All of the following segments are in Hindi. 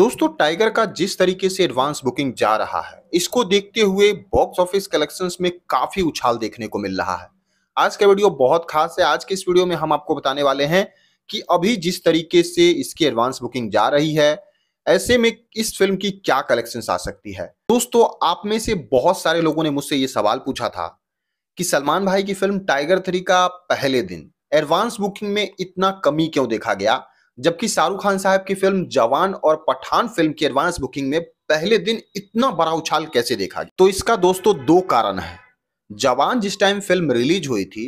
दोस्तों टाइगर का जिस तरीके से एडवांस बुकिंग जा रहा है इसको देखते हुए बॉक्स ऑफिस कलेक्शंस में काफी उछाल देखने को मिल रहा है आज का वीडियो बहुत खास है आज के इस वीडियो में हम आपको बताने वाले हैं कि अभी जिस तरीके से इसकी एडवांस बुकिंग जा रही है ऐसे में इस फिल्म की क्या कलेक्शंस आ सकती है दोस्तों आप में से बहुत सारे लोगों ने मुझसे ये सवाल पूछा था कि सलमान भाई की फिल्म टाइगर थ्री का पहले दिन एडवांस बुकिंग में इतना कमी क्यों देखा गया जबकि शाहरुख खान साहब की फिल्म जवान और पठान फिल्म की एडवांस बुकिंग में पहले दिन इतना बड़ा उछाल कैसे देखा गया तो इसका दोस्तों दो कारण है जवान जिस टाइम फिल्म रिलीज हुई थी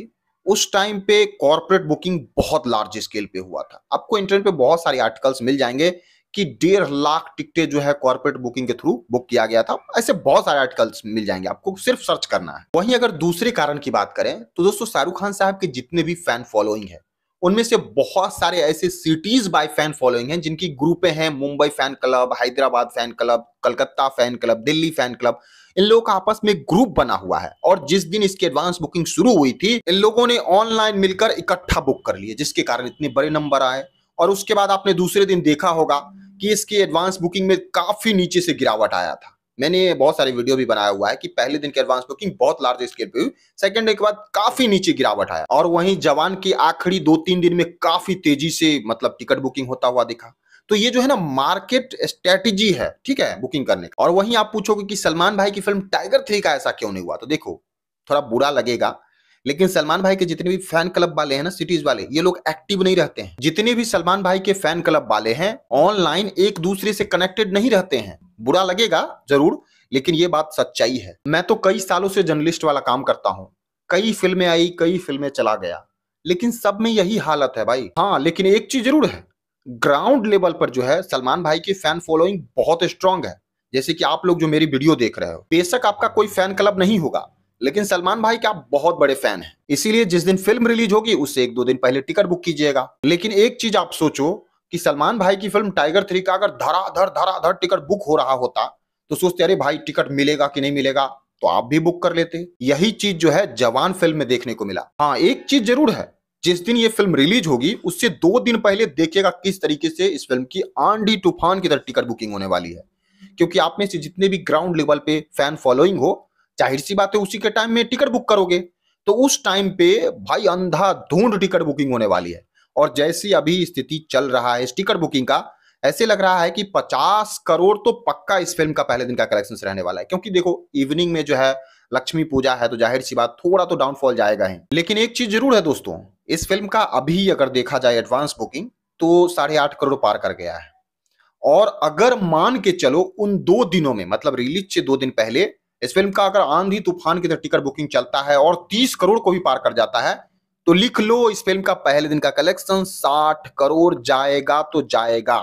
उस टाइम पे कॉरपोरेट बुकिंग बहुत लार्ज स्केल पे हुआ था आपको इंटरनेट पे बहुत सारे आर्टिकल्स मिल जाएंगे कि डेढ़ लाख टिकटें जो है कॉर्पोरेट बुकिंग के थ्रू बुक किया गया था ऐसे बहुत सारे आर्टिकल्स मिल जाएंगे आपको सिर्फ सर्च करना है वहीं अगर दूसरे कारण की बात करें तो दोस्तों शाहरुख खान साहब के जितने भी फैन फॉलोइंग है उनमें से बहुत सारे ऐसे सिटीज बाय फैन फॉलोइंग हैं जिनकी ग्रुपें हैं Mumbai fan club Hyderabad fan club Calcutta fan club Delhi fan club इन लोगों का आपस में ग्रुप बना हुआ है और जिस दिन इसकी एडवांस बुकिंग शुरू हुई थी इन लोगों ने ऑनलाइन मिलकर इकट्ठा बुक कर लिए जिसके कारण इतने बड़े नंबर आए और उसके बाद आपने दूसरे दिन देखा होगा कि इसकी एडवांस बुकिंग में काफी नीचे से गिरावट आया था मैंने बहुत सारे वीडियो भी बनाया हुआ है कि पहले दिन की एडवांस बुकिंग बहुत लार्ज स्केल पे हुई सेकंड डे के बाद काफी नीचे गिरावट आया और वहीं जवान की आखिरी दो तीन दिन में काफी तेजी से मतलब टिकट बुकिंग होता हुआ दिखा तो ये जो है ना मार्केट स्ट्रेटेजी है ठीक है बुकिंग करने का और वहीं आप पूछोगे कि सलमान भाई की फिल्म टाइगर थ्री का ऐसा क्यों नहीं हुआ तो देखो थोड़ा बुरा लगेगा लेकिन सलमान भाई के जितने भी फैन क्लब वाले हैं ना सिटीज वाले ये लोग एक्टिव नहीं रहते हैं जितने भी सलमान भाई के फैन क्लब वाले हैं ऑनलाइन एक दूसरे से कनेक्टेड नहीं रहते हैं बुरा लगेगा जरूर लेकिन ये बात सच्चाई है मैं तो कई सालों से जर्नलिस्ट वाला काम करता हूँ कई फिल्में आई कई फिल्में चला गया लेकिन सब में यही हालत है भाई हाँ लेकिन एक चीज जरूर है ग्राउंड लेवल पर जो है सलमान भाई की फैन फॉलोइंग बहुत स्ट्रांग है जैसे कि आप लोग जो मेरी वीडियो देख रहे हो बेशक आपका कोई फैन क्लब नहीं होगा लेकिन सलमान भाई के आप बहुत बड़े फैन हैं इसीलिए जिस दिन फिल्म रिलीज होगी उससे एक दो दिन पहले टिकट बुक कीजिएगा लेकिन एक चीज आप सोचो कि सलमान भाई की फिल्म टाइगर थ्री का अगर धराधर धराधर टिकट बुक हो रहा होता तो सोचते अरे भाई टिकट मिलेगा कि नहीं मिलेगा तो आप भी बुक कर लेते यही चीज जो है जवान फिल्म में देखने को मिला हाँ एक चीज जरूर है जिस दिन ये फिल्म रिलीज होगी उससे दो दिन पहले देखिएगा किस तरीके से इस फिल्म की आंडी तूफान की तरह टिकट बुकिंग होने वाली है क्योंकि आप में से जितने भी ग्राउंड लेवल पे फैन फॉलोइंग हो जाहिर सी बात है उसी के टाइम में टिकट बुक करोगे तो उस टाइम पे भाई अंधा धूंढ टिकट बुकिंग होने वाली है और जैसी अभी स्थिति चल रहा है स्टिकट बुकिंग का ऐसे लग रहा है कि 50 करोड़ तो पक्का इस फिल्म का पहले दिन का कलेक्शन रहने वाला है क्योंकि देखो इवनिंग में जो है लक्ष्मी पूजा है तो जाहिर सी बात थोड़ा तो डाउनफॉल जाएगा ही लेकिन एक चीज जरूर है दोस्तों इस फिल्म का अभी अगर देखा जाए एडवांस बुकिंग तो साढ़े आठ करोड़ पार कर गया है और अगर मान के चलो उन दो दिनों में मतलब रिलीज से दो दिन पहले इस फिल्म का अगर आंधी तूफान की तरह टिकट बुकिंग चलता है और 30 करोड़ को भी पार कर जाता है तो लिख लो इस फिल्म का पहले दिन का कलेक्शन साठ करोड़ जाएगा तो जाएगा